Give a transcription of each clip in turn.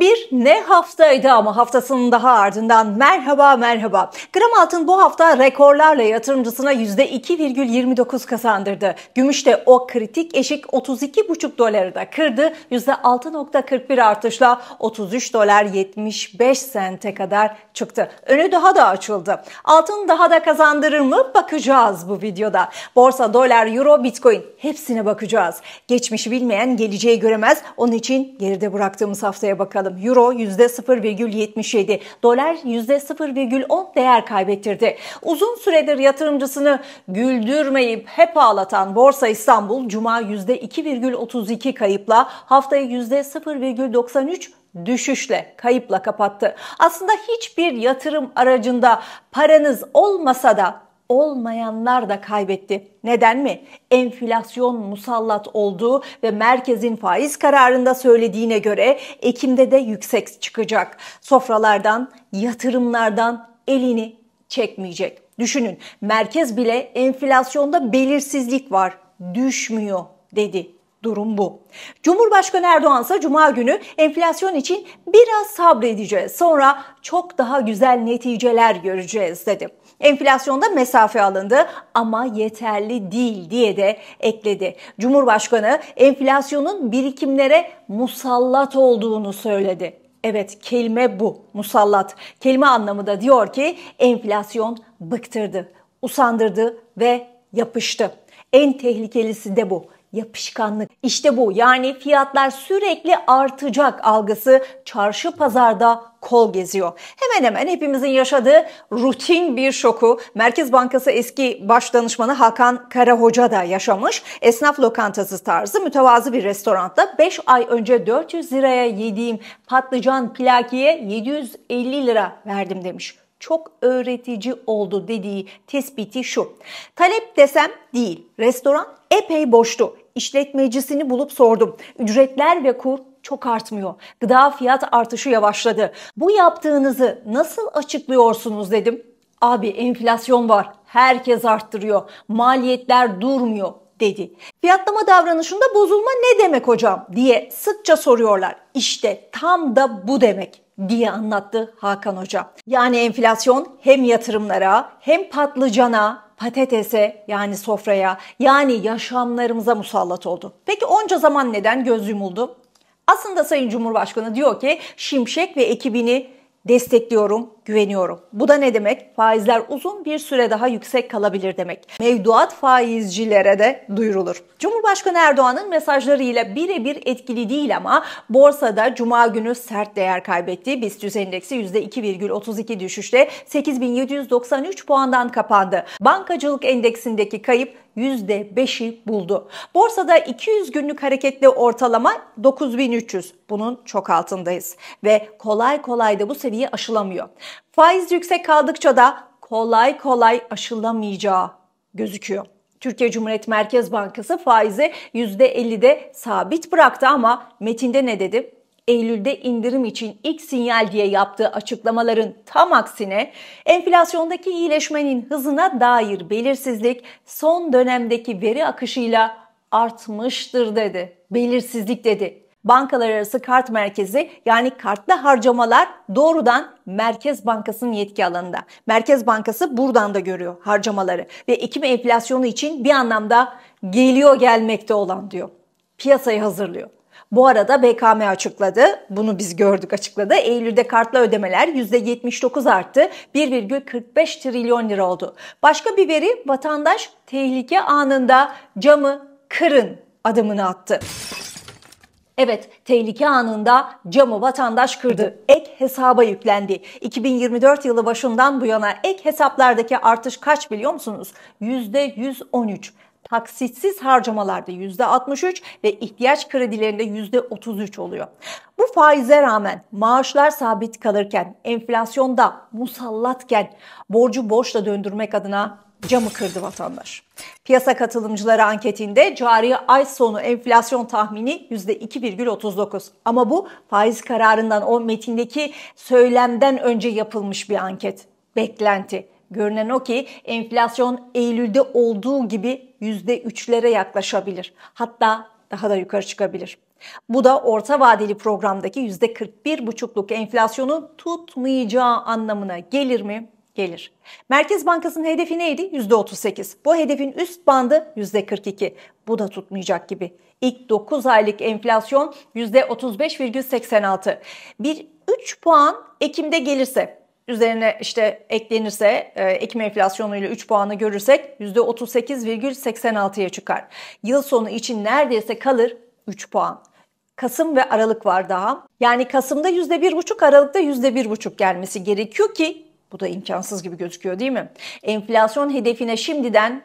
Bir ne haftaydı ama haftasının daha ardından merhaba merhaba. Gram altın bu hafta rekorlarla yatırımcısına %2,29 kazandırdı. Gümüş de o kritik eşik 32,5 doları da kırdı. %6,41 artışla 33 dolar 75 sente kadar çıktı. Önü daha da açıldı. Altın daha da kazandırır mı? Bakacağız bu videoda. Borsa, dolar, euro, bitcoin hepsine bakacağız. Geçmişi bilmeyen geleceği göremez. Onun için geride bıraktığımız haftaya bakalım bakalım. Euro %0,77, dolar %0,10 değer kaybettirdi. Uzun süredir yatırımcısını güldürmeyip hep ağlatan Borsa İstanbul Cuma %2,32 kayıpla haftayı %0,93 düşüşle, kayıpla kapattı. Aslında hiçbir yatırım aracında paranız olmasa da olmayanlar da kaybetti. Neden mi? Enflasyon musallat olduğu ve merkezin faiz kararında söylediğine göre Ekim'de de yüksek çıkacak. Sofralardan, yatırımlardan elini çekmeyecek. Düşünün merkez bile enflasyonda belirsizlik var, düşmüyor dedi Durum bu. Cumhurbaşkanı Erdoğan ise Cuma günü enflasyon için biraz sabredeceğiz. Sonra çok daha güzel neticeler göreceğiz dedi. Enflasyonda mesafe alındı ama yeterli değil diye de ekledi. Cumhurbaşkanı enflasyonun birikimlere musallat olduğunu söyledi. Evet kelime bu musallat. Kelime anlamı da diyor ki enflasyon bıktırdı, usandırdı ve yapıştı. En tehlikelisi de bu yapışkanlık. İşte bu yani fiyatlar sürekli artacak algısı çarşı pazarda kol geziyor. Hemen hemen hepimizin yaşadığı rutin bir şoku Merkez Bankası eski baş danışmanı Hakan Hoca da yaşamış. Esnaf lokantası tarzı mütevazı bir restoranda 5 ay önce 400 liraya yediğim patlıcan plakiye 750 lira verdim demiş çok öğretici oldu dediği tespiti şu. Talep desem değil, restoran epey boştu işletmecisini bulup sordum. Ücretler ve kur çok artmıyor. Gıda fiyat artışı yavaşladı. Bu yaptığınızı nasıl açıklıyorsunuz dedim. Abi enflasyon var. Herkes arttırıyor. Maliyetler durmuyor dedi. Fiyatlama davranışında bozulma ne demek hocam diye sıkça soruyorlar. İşte tam da bu demek diye anlattı Hakan Hoca. Yani enflasyon hem yatırımlara hem patlıcana patatese yani sofraya yani yaşamlarımıza musallat oldu. Peki onca zaman neden göz yumuldu? Aslında Sayın Cumhurbaşkanı diyor ki Şimşek ve ekibini destekliyorum, güveniyorum. Bu da ne demek? Faizler uzun bir süre daha yüksek kalabilir demek. Mevduat faizcilere de duyurulur. Cumhurbaşkanı Erdoğan'ın mesajlarıyla birebir etkili değil ama borsada cuma günü sert değer kaybetti. BIST endeksi %2,32 düşüşle 8793 puandan kapandı. Bankacılık endeksindeki kayıp %5'i buldu. Borsada 200 günlük hareketli ortalama 9300. Bunun çok altındayız ve kolay kolay da bu seviye aşılamıyor. Faiz yüksek kaldıkça da kolay kolay aşılamayacağı gözüküyor. Türkiye Cumhuriyet Merkez Bankası faizi %50'de sabit bıraktı ama metinde ne dedi? Eylül'de indirim için ilk sinyal diye yaptığı açıklamaların tam aksine enflasyondaki iyileşmenin hızına dair belirsizlik son dönemdeki veri akışıyla artmıştır dedi. Belirsizlik dedi. Bankalar arası kart merkezi yani kartlı harcamalar doğrudan Merkez Bankası'nın yetki alanında. Merkez Bankası buradan da görüyor harcamaları ve Ekim enflasyonu için bir anlamda geliyor gelmekte olan diyor. Piyasayı hazırlıyor. Bu arada BKM açıkladı. Bunu biz gördük açıkladı. Eylül'de kartla ödemeler %79 arttı. 1,45 trilyon lira oldu. Başka bir veri vatandaş tehlike anında camı kırın adımını attı. Evet, tehlike anında camı vatandaş kırdı. Ek hesaba yüklendi. 2024 yılı başından bu yana ek hesaplardaki artış kaç biliyor musunuz? %113 taksitsiz harcamalarda %63 ve ihtiyaç kredilerinde %33 oluyor. Bu faize rağmen maaşlar sabit kalırken, enflasyonda musallatken borcu borçla döndürmek adına camı kırdı vatandaş. Piyasa katılımcıları anketinde cari ay sonu enflasyon tahmini %2,39. Ama bu faiz kararından o metindeki söylemden önce yapılmış bir anket. Beklenti. Görünen o ki enflasyon Eylül'de olduğu gibi %3'lere yaklaşabilir. Hatta daha da yukarı çıkabilir. Bu da orta vadeli programdaki %41,5'luk enflasyonu tutmayacağı anlamına gelir mi? gelir. Merkez Bankası'nın hedefi neydi? %38. Bu hedefin üst bandı %42. Bu da tutmayacak gibi. İlk 9 aylık enflasyon %35,86. Bir 3 puan Ekim'de gelirse üzerine işte eklenirse e, Ekim enflasyonuyla 3 puanı görürsek %38,86'ya çıkar. Yıl sonu için neredeyse kalır 3 puan. Kasım ve Aralık var daha. Yani Kasım'da %1,5 Aralık'ta %1,5 gelmesi gerekiyor ki bu da imkansız gibi gözüküyor değil mi? Enflasyon hedefine şimdiden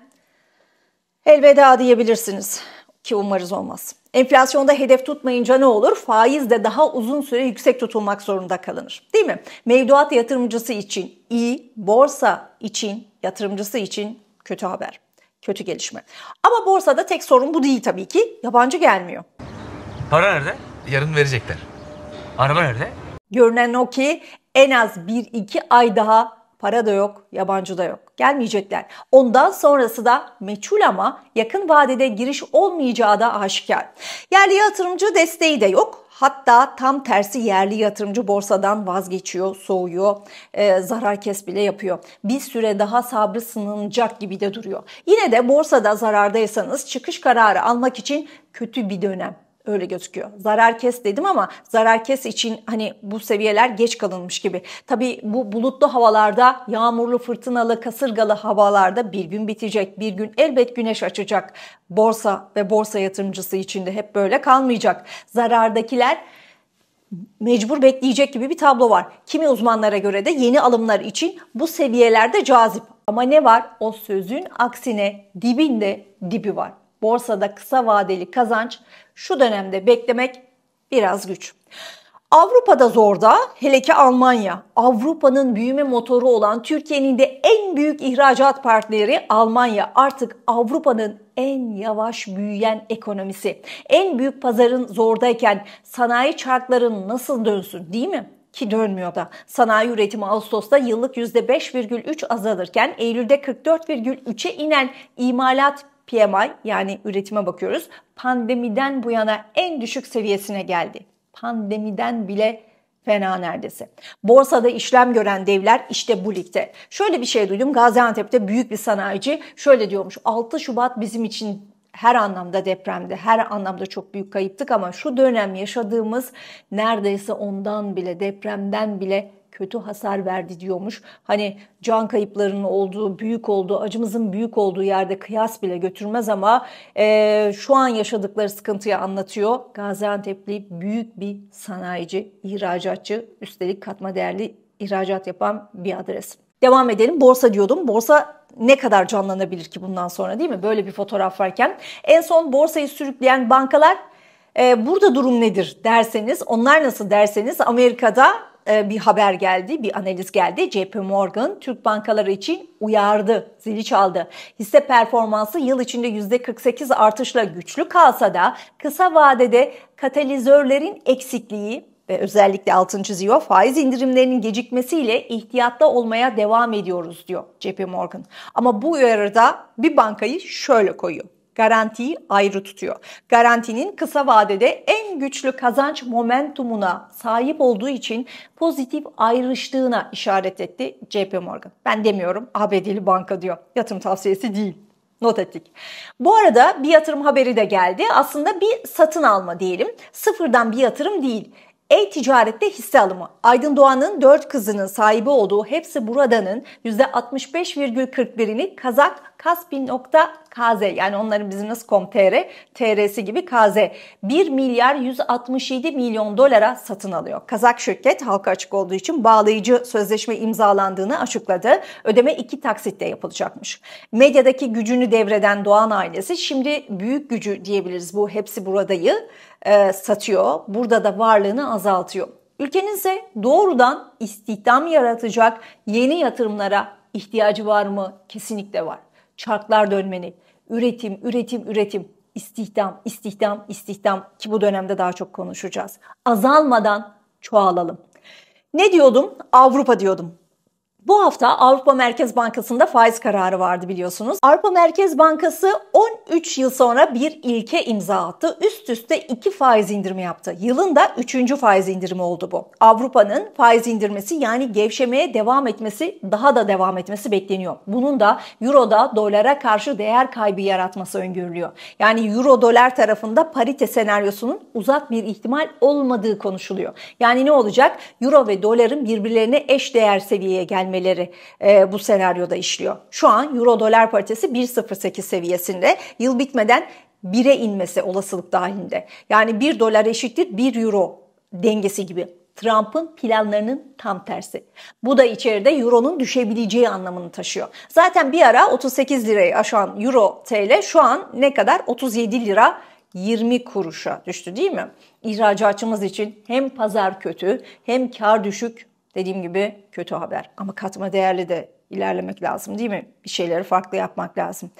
elveda diyebilirsiniz ki umarız olmaz. Enflasyonda hedef tutmayınca ne olur? Faiz de daha uzun süre yüksek tutulmak zorunda kalınır. Değil mi? Mevduat yatırımcısı için iyi, borsa için, yatırımcısı için kötü haber. Kötü gelişme. Ama borsada tek sorun bu değil tabii ki. Yabancı gelmiyor. Para nerede? Yarın verecekler. Araba nerede? Görünen o ki en az 1-2 ay daha para da yok, yabancı da yok. Gelmeyecekler. Ondan sonrası da meçhul ama yakın vadede giriş olmayacağı da aşikar. Yerli yatırımcı desteği de yok. Hatta tam tersi yerli yatırımcı borsadan vazgeçiyor, soğuyor, e, zarar kes bile yapıyor. Bir süre daha sabrı sınanacak gibi de duruyor. Yine de borsada zarardaysanız çıkış kararı almak için kötü bir dönem öyle gözüküyor. Zarar kes dedim ama zarar kes için hani bu seviyeler geç kalınmış gibi. Tabi bu bulutlu havalarda, yağmurlu, fırtınalı, kasırgalı havalarda bir gün bitecek. Bir gün elbet güneş açacak. Borsa ve borsa yatırımcısı için de hep böyle kalmayacak. Zarardakiler mecbur bekleyecek gibi bir tablo var. Kimi uzmanlara göre de yeni alımlar için bu seviyelerde cazip. Ama ne var? O sözün aksine dibinde dibi var borsada kısa vadeli kazanç şu dönemde beklemek biraz güç. Avrupa'da zorda, hele ki Almanya. Avrupa'nın büyüme motoru olan Türkiye'nin de en büyük ihracat partneri Almanya artık Avrupa'nın en yavaş büyüyen ekonomisi. En büyük pazarın zordayken sanayi çarkların nasıl dönsün değil mi? ki dönmüyor da. Sanayi üretimi Ağustos'ta yıllık %5,3 azalırken Eylül'de 44,3'e inen imalat PMI yani üretime bakıyoruz. Pandemiden bu yana en düşük seviyesine geldi. Pandemiden bile fena neredeyse. Borsada işlem gören devler işte bu ligde. Şöyle bir şey duydum. Gaziantep'te büyük bir sanayici şöyle diyormuş. 6 Şubat bizim için her anlamda depremde, her anlamda çok büyük kayıptık ama şu dönem yaşadığımız neredeyse ondan bile, depremden bile kötü hasar verdi diyormuş. Hani can kayıplarının olduğu, büyük olduğu, acımızın büyük olduğu yerde kıyas bile götürmez ama e, şu an yaşadıkları sıkıntıyı anlatıyor. Gaziantep'li büyük bir sanayici, ihracatçı, üstelik katma değerli ihracat yapan bir adres. Devam edelim. Borsa diyordum. Borsa ne kadar canlanabilir ki bundan sonra değil mi? Böyle bir fotoğraf varken. En son borsayı sürükleyen bankalar e, burada durum nedir derseniz, onlar nasıl derseniz Amerika'da e, bir haber geldi, bir analiz geldi. JP Morgan Türk bankaları için uyardı, zili çaldı. Hisse performansı yıl içinde %48 artışla güçlü kalsa da kısa vadede katalizörlerin eksikliği ve özellikle altın çiziyor faiz indirimlerinin gecikmesiyle ihtiyatta olmaya devam ediyoruz diyor JP Morgan. Ama bu uyarıda bir bankayı şöyle koyuyor garantiyi ayrı tutuyor. Garantinin kısa vadede en güçlü kazanç momentumuna sahip olduğu için pozitif ayrıştığına işaret etti JP Morgan. Ben demiyorum ABD'li banka diyor. Yatırım tavsiyesi değil. Not ettik. Bu arada bir yatırım haberi de geldi. Aslında bir satın alma diyelim. Sıfırdan bir yatırım değil. E-ticarette hisse alımı. Aydın Doğan'ın 4 kızının sahibi olduğu Hepsi Burada'nın %65,41'ini Kazak Kaspi.com KZ yani onların bizim nasıl kom TR'si gibi KZ 1 milyar 167 milyon dolara satın alıyor. Kazak şirket halka açık olduğu için bağlayıcı sözleşme imzalandığını açıkladı. Ödeme iki taksitle yapılacakmış. Medyadaki gücünü devreden Doğan ailesi şimdi büyük gücü diyebiliriz bu hepsi buradayı e, satıyor. Burada da varlığını azaltıyor. Ülkenin Ülkenize doğrudan istihdam yaratacak yeni yatırımlara ihtiyacı var mı? Kesinlikle var. Çarklar dönmeli üretim, üretim, üretim, istihdam, istihdam, istihdam ki bu dönemde daha çok konuşacağız. Azalmadan çoğalalım. Ne diyordum? Avrupa diyordum. Bu hafta Avrupa Merkez Bankası'nda faiz kararı vardı biliyorsunuz. Avrupa Merkez Bankası 13 yıl sonra bir ilke imza attı. Üst üste 2 faiz indirimi yaptı. Yılın da 3. faiz indirimi oldu bu. Avrupa'nın faiz indirmesi yani gevşemeye devam etmesi daha da devam etmesi bekleniyor. Bunun da Euro'da dolara karşı değer kaybı yaratması öngörülüyor. Yani Euro dolar tarafında parite senaryosunun uzak bir ihtimal olmadığı konuşuluyor. Yani ne olacak? Euro ve doların birbirlerine eş değer seviyeye gelmesi gelmeleri e, bu senaryoda işliyor. Şu an euro dolar paritesi 1.08 seviyesinde. Yıl bitmeden 1'e inmesi olasılık dahilinde. Yani 1 dolar eşittir 1 euro dengesi gibi. Trump'ın planlarının tam tersi. Bu da içeride euronun düşebileceği anlamını taşıyor. Zaten bir ara 38 lirayı aşan euro TL şu an ne kadar? 37 lira 20 kuruşa düştü değil mi? İhracatçımız için hem pazar kötü hem kar düşük Dediğim gibi kötü haber ama katma değerli de ilerlemek lazım değil mi? Bir şeyleri farklı yapmak lazım.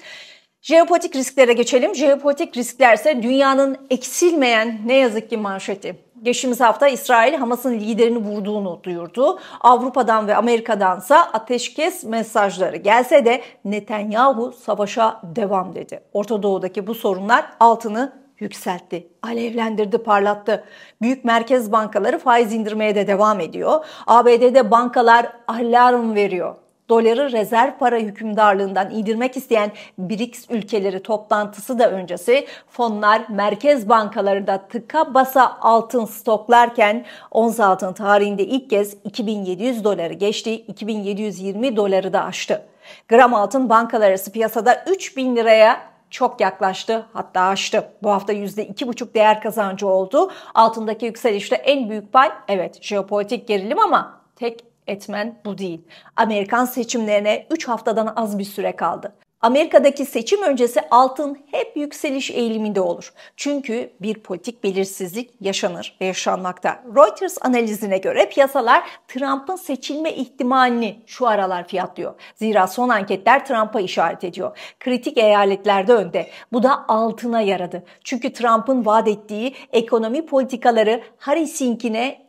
Jeopolitik risklere geçelim. Jeopolitik risklerse dünyanın eksilmeyen ne yazık ki manşeti. Geçtiğimiz hafta İsrail Hamas'ın liderini vurduğunu duyurdu. Avrupa'dan ve Amerika'dansa ateşkes mesajları gelse de Netanyahu savaşa devam dedi. Orta Doğu'daki bu sorunlar altını yükseltti, alevlendirdi, parlattı. Büyük merkez bankaları faiz indirmeye de devam ediyor. ABD'de bankalar alarm veriyor. Doları rezerv para hükümdarlığından indirmek isteyen BRICS ülkeleri toplantısı da öncesi fonlar merkez bankalarında tıka basa altın stoklarken ons altın tarihinde ilk kez 2700 doları geçti, 2720 doları da aştı. Gram altın bankalar arası piyasada 3000 liraya çok yaklaştı hatta aştı. Bu hafta %2,5 değer kazancı oldu. Altındaki yükselişte en büyük pay evet jeopolitik gerilim ama tek etmen bu değil. Amerikan seçimlerine 3 haftadan az bir süre kaldı. Amerika'daki seçim öncesi altın hep yükseliş eğiliminde olur. Çünkü bir politik belirsizlik yaşanır ve yaşanmakta. Reuters analizine göre piyasalar Trump'ın seçilme ihtimalini şu aralar fiyatlıyor. Zira son anketler Trump'a işaret ediyor. Kritik eyaletlerde önde. Bu da altına yaradı. Çünkü Trump'ın vaat ettiği ekonomi politikaları Harris'inkine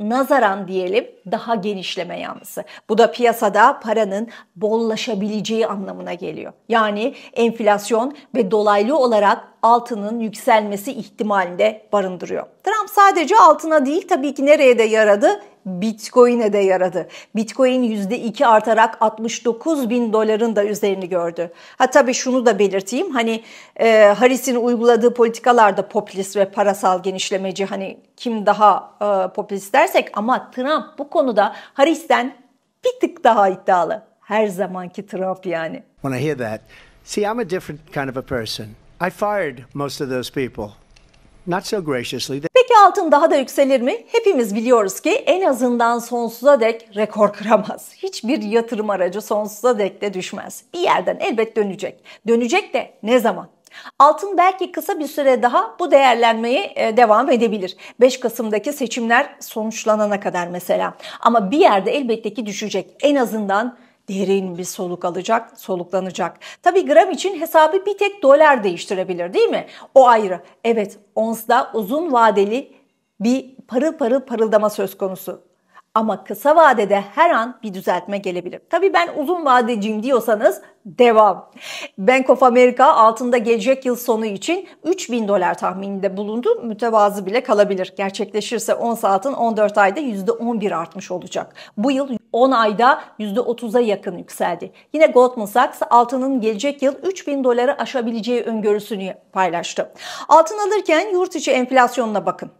nazaran diyelim daha genişleme yanlısı. Bu da piyasada paranın bollaşabileceği anlamına geliyor. Yani enflasyon ve dolaylı olarak altının yükselmesi ihtimalinde barındırıyor. Trump sadece altına değil tabii ki nereye de yaradı? Bitcoin'e de yaradı. Bitcoin %2 artarak 69 bin doların da üzerini gördü. Ha tabii şunu da belirteyim hani e, Harris'in uyguladığı politikalarda popülist ve parasal genişlemeci hani kim daha e, popülist dersek ama Trump bu konuda Harris'ten bir tık daha iddialı. Her zamanki Trump yani. When I hear that, see I'm a different kind of a person. I fired most of those people. Not so graciously. Peki altın daha da yükselir mi? Hepimiz biliyoruz ki en azından sonsuza dek rekor kıramaz. Hiçbir yatırım aracı sonsuza dek de düşmez. Bir yerden elbet dönecek. Dönecek de ne zaman? Altın belki kısa bir süre daha bu değerlenmeyi e, devam edebilir. 5 Kasım'daki seçimler sonuçlanana kadar mesela. Ama bir yerde elbette ki düşecek. En azından derin bir soluk alacak, soluklanacak. Tabi gram için hesabı bir tek dolar değiştirebilir değil mi? O ayrı. Evet ons da uzun vadeli bir parıl parıl parıldama söz konusu. Ama kısa vadede her an bir düzeltme gelebilir. Tabii ben uzun vadeciyim diyorsanız devam. Bank of America altında gelecek yıl sonu için 3000 dolar tahmininde bulundu. Mütevazı bile kalabilir. Gerçekleşirse 10 altın 14 ayda %11 artmış olacak. Bu yıl 10 ayda %30'a yakın yükseldi. Yine Goldman Sachs altının gelecek yıl 3000 doları aşabileceği öngörüsünü paylaştı. Altın alırken yurt içi enflasyonuna bakın.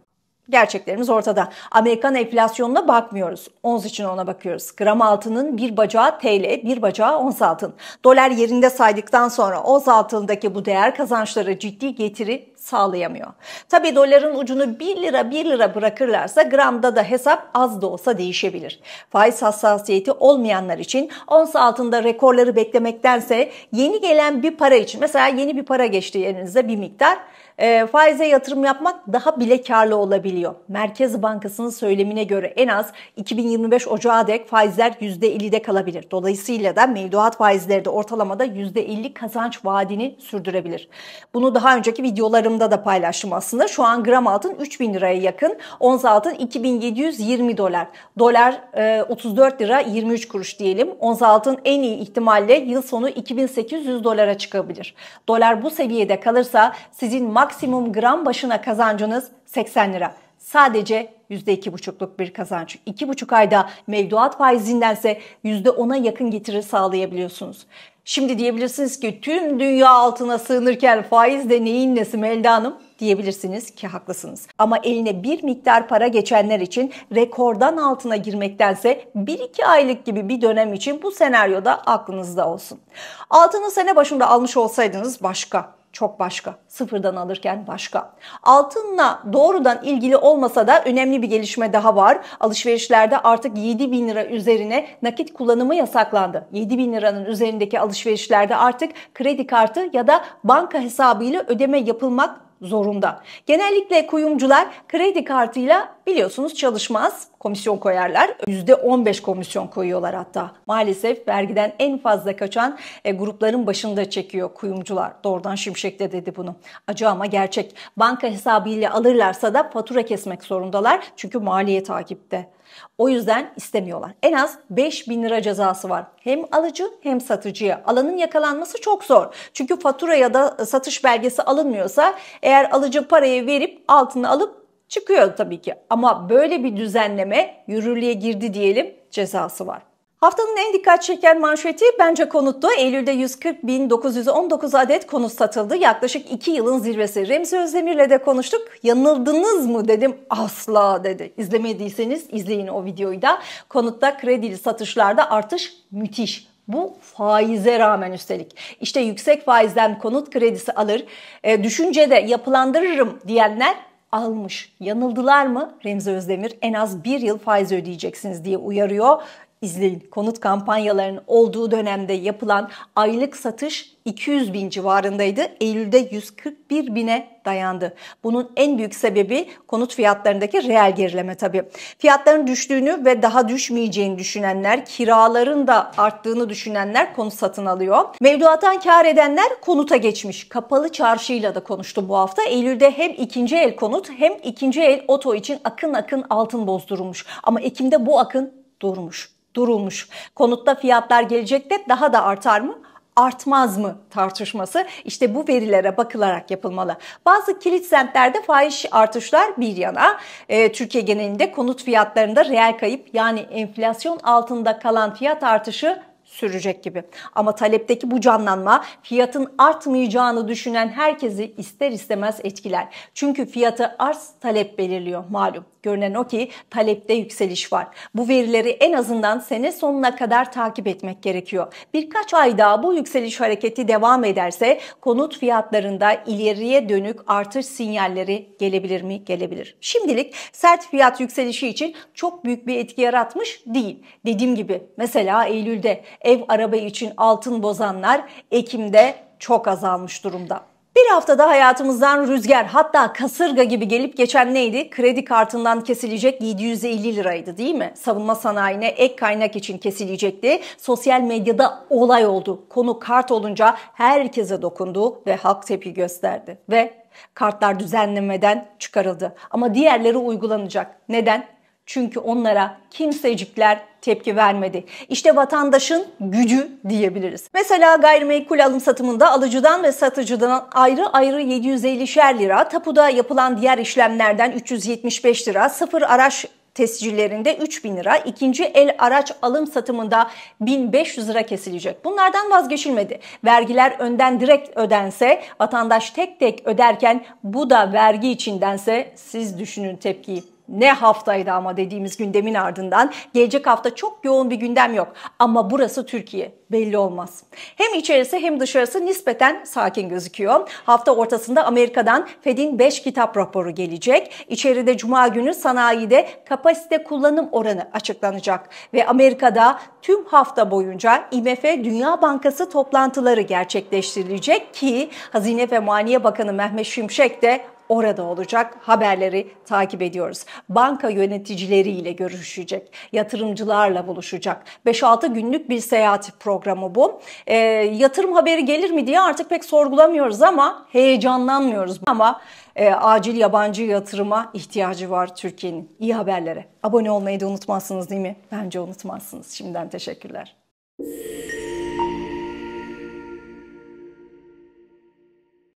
Gerçeklerimiz ortada. Amerikan enflasyonuna bakmıyoruz. Ons için ona bakıyoruz. Gram altının bir bacağı TL, bir bacağı onz altın. Dolar yerinde saydıktan sonra ons altındaki bu değer kazançları ciddi getiri sağlayamıyor. Tabi doların ucunu 1 lira 1 lira bırakırlarsa gramda da hesap az da olsa değişebilir. Faiz hassasiyeti olmayanlar için ons altında rekorları beklemektense yeni gelen bir para için mesela yeni bir para geçti elinizde bir miktar e, faize yatırım yapmak daha bile karlı olabiliyor. Merkez Bankası'nın söylemine göre en az 2025 Ocağı dek faizler %50'de kalabilir. Dolayısıyla da mevduat faizleri de ortalamada %50 kazanç vaadini sürdürebilir. Bunu daha önceki videolarımda da paylaştım aslında. Şu an gram altın 3000 liraya yakın, ons altın 2720 dolar. Dolar e, 34 lira 23 kuruş diyelim. Ons altın en iyi ihtimalle yıl sonu 2800 dolara çıkabilir. Dolar bu seviyede kalırsa sizin mak maksimum gram başına kazancınız 80 lira. Sadece %2,5'luk bir kazanç. 2,5 ayda mevduat faizindense %10'a yakın getiri sağlayabiliyorsunuz. Şimdi diyebilirsiniz ki tüm dünya altına sığınırken faiz de neyin nesi Melda Hanım? diyebilirsiniz ki haklısınız. Ama eline bir miktar para geçenler için rekordan altına girmektense 1-2 aylık gibi bir dönem için bu senaryoda aklınızda olsun. Altını sene başında almış olsaydınız başka çok başka. Sıfırdan alırken başka. Altınla doğrudan ilgili olmasa da önemli bir gelişme daha var. Alışverişlerde artık 7 bin lira üzerine nakit kullanımı yasaklandı. 7 bin liranın üzerindeki alışverişlerde artık kredi kartı ya da banka hesabı ile ödeme yapılmak zorunda. Genellikle kuyumcular kredi kartıyla biliyorsunuz çalışmaz. Komisyon koyarlar. %15 komisyon koyuyorlar hatta. Maalesef vergiden en fazla kaçan e, grupların başında çekiyor kuyumcular. Doğrudan Şimşek de dedi bunu. Acı ama gerçek. Banka hesabıyla alırlarsa da fatura kesmek zorundalar. Çünkü maliye takipte. O yüzden istemiyorlar. En az 5 bin lira cezası var. Hem alıcı hem satıcıya. Alanın yakalanması çok zor. Çünkü fatura ya da satış belgesi alınmıyorsa eğer alıcı parayı verip altını alıp çıkıyor tabii ki. Ama böyle bir düzenleme yürürlüğe girdi diyelim cezası var. Haftanın en dikkat çeken manşeti bence konuttu. Eylül'de 140.919 adet konut satıldı. Yaklaşık 2 yılın zirvesi. Remzi Özdemir'le de konuştuk. Yanıldınız mı dedim. Asla dedi. İzlemediyseniz izleyin o videoyu da. Konutta kredili satışlarda artış müthiş. Bu faize rağmen üstelik. İşte yüksek faizden konut kredisi alır, e, de yapılandırırım diyenler almış. Yanıldılar mı? Remzi Özdemir en az bir yıl faiz ödeyeceksiniz diye uyarıyor izleyin. Konut kampanyalarının olduğu dönemde yapılan aylık satış 200 bin civarındaydı. Eylül'de 141 bine dayandı. Bunun en büyük sebebi konut fiyatlarındaki reel gerileme tabii. Fiyatların düştüğünü ve daha düşmeyeceğini düşünenler, kiraların da arttığını düşünenler konut satın alıyor. Mevduattan kar edenler konuta geçmiş. Kapalı çarşıyla da konuştu bu hafta. Eylül'de hem ikinci el konut hem ikinci el oto için akın akın altın bozdurulmuş. Ama Ekim'de bu akın durmuş durulmuş. Konutta fiyatlar gelecekte daha da artar mı? artmaz mı tartışması işte bu verilere bakılarak yapılmalı. Bazı kilit semtlerde faiz artışlar bir yana e, Türkiye genelinde konut fiyatlarında reel kayıp yani enflasyon altında kalan fiyat artışı sürecek gibi. Ama talepteki bu canlanma fiyatın artmayacağını düşünen herkesi ister istemez etkiler. Çünkü fiyatı arz talep belirliyor malum. Görünen o ki talepte yükseliş var. Bu verileri en azından sene sonuna kadar takip etmek gerekiyor. Birkaç ay daha bu yükseliş hareketi devam ederse konut fiyatlarında ileriye dönük artış sinyalleri gelebilir mi? Gelebilir. Şimdilik sert fiyat yükselişi için çok büyük bir etki yaratmış değil. Dediğim gibi mesela Eylül'de ev araba için altın bozanlar Ekim'de çok azalmış durumda. Bir haftada hayatımızdan rüzgar hatta kasırga gibi gelip geçen neydi? Kredi kartından kesilecek 750 liraydı değil mi? Savunma sanayine ek kaynak için kesilecekti. Sosyal medyada olay oldu. Konu kart olunca herkese dokundu ve halk tepki gösterdi. Ve kartlar düzenlemeden çıkarıldı. Ama diğerleri uygulanacak. Neden? Çünkü onlara kimsecikler tepki vermedi. İşte vatandaşın gücü diyebiliriz. Mesela gayrimenkul alım satımında alıcıdan ve satıcıdan ayrı ayrı 750'şer lira, tapuda yapılan diğer işlemlerden 375 lira, sıfır araç tescillerinde 3 bin lira, ikinci el araç alım satımında 1500 lira kesilecek. Bunlardan vazgeçilmedi. Vergiler önden direkt ödense, vatandaş tek tek öderken bu da vergi içindense siz düşünün tepkiyi ne haftaydı ama dediğimiz gündemin ardından gelecek hafta çok yoğun bir gündem yok. Ama burası Türkiye belli olmaz. Hem içerisi hem dışarısı nispeten sakin gözüküyor. Hafta ortasında Amerika'dan Fed'in 5 kitap raporu gelecek. İçeride cuma günü sanayide kapasite kullanım oranı açıklanacak ve Amerika'da tüm hafta boyunca IMF Dünya Bankası toplantıları gerçekleştirilecek ki Hazine ve Maliye Bakanı Mehmet Şimşek de orada olacak haberleri takip ediyoruz. Banka yöneticileriyle görüşecek, yatırımcılarla buluşacak. 5-6 günlük bir seyahat programı bu. E, yatırım haberi gelir mi diye artık pek sorgulamıyoruz ama heyecanlanmıyoruz. Ama e, acil yabancı yatırıma ihtiyacı var Türkiye'nin. İyi haberlere. Abone olmayı da unutmazsınız değil mi? Bence unutmazsınız. Şimdiden teşekkürler.